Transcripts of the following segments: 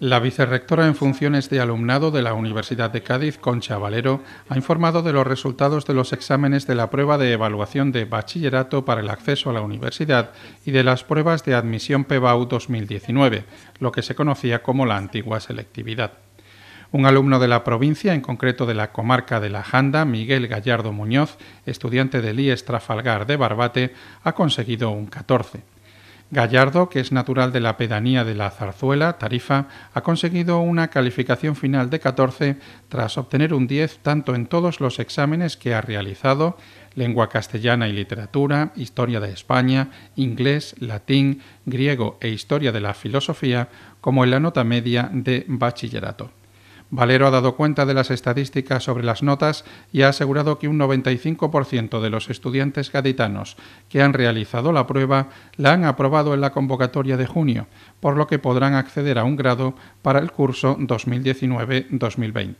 La vicerrectora en funciones de alumnado de la Universidad de Cádiz, Concha Valero, ha informado de los resultados de los exámenes de la prueba de evaluación de bachillerato para el acceso a la universidad y de las pruebas de admisión PEBAU 2019, lo que se conocía como la antigua selectividad. Un alumno de la provincia, en concreto de la comarca de La Janda, Miguel Gallardo Muñoz, estudiante del IES Trafalgar de Barbate, ha conseguido un 14. Gallardo, que es natural de la pedanía de la Zarzuela, Tarifa, ha conseguido una calificación final de 14 tras obtener un 10 tanto en todos los exámenes que ha realizado, lengua castellana y literatura, historia de España, inglés, latín, griego e historia de la filosofía, como en la nota media de bachillerato. Valero ha dado cuenta de las estadísticas sobre las notas y ha asegurado que un 95% de los estudiantes gaditanos que han realizado la prueba la han aprobado en la convocatoria de junio, por lo que podrán acceder a un grado para el curso 2019-2020.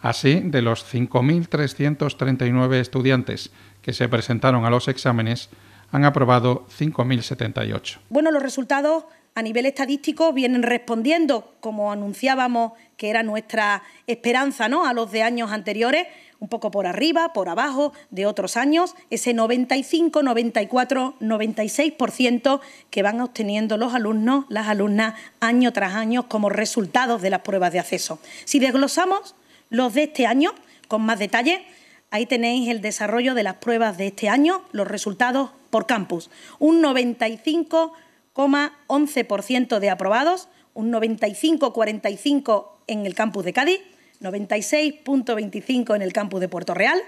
Así, de los 5.339 estudiantes que se presentaron a los exámenes, han aprobado 5.078. Bueno, los resultados a nivel estadístico vienen respondiendo, como anunciábamos que era nuestra esperanza, ¿no? A los de años anteriores, un poco por arriba, por abajo de otros años, ese 95, 94, 96% que van obteniendo los alumnos, las alumnas, año tras año como resultados de las pruebas de acceso. Si desglosamos los de este año con más detalle, ahí tenéis el desarrollo de las pruebas de este año, los resultados por campus, un 95,11% de aprobados, un 95,45% en el campus de Cádiz, 96,25% en el campus de Puerto Real,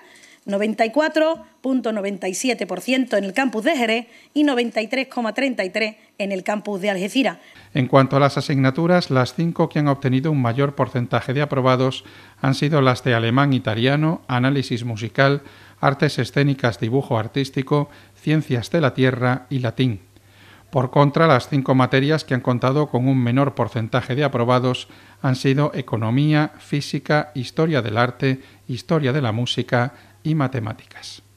94.97% en el campus de Jerez y 93,33% en el campus de Algeciras. En cuanto a las asignaturas, las cinco que han obtenido un mayor porcentaje de aprobados han sido las de alemán, italiano, análisis musical, artes escénicas, dibujo artístico, ciencias de la tierra y latín. Por contra, las cinco materias que han contado con un menor porcentaje de aprobados han sido economía, física, historia del arte, historia de la música y matemáticas.